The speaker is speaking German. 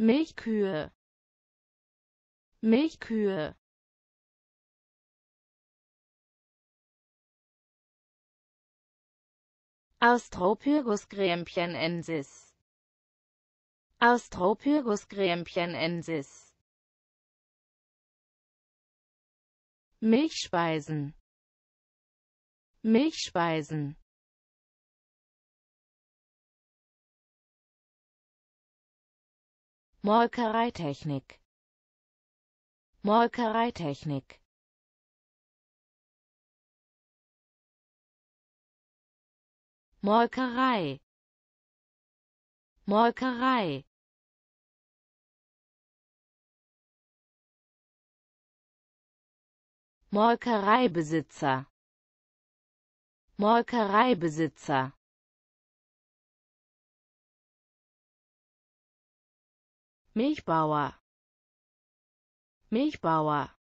Milchkühe Milchkühe Austropyrgus grempienensis Austropyrgus grempienensis Milchspeisen Milchspeisen Molkereitechnik Molkereitechnik Molkerei Molkerei Molkereibesitzer Molkereibesitzer Milchbauer Milchbauer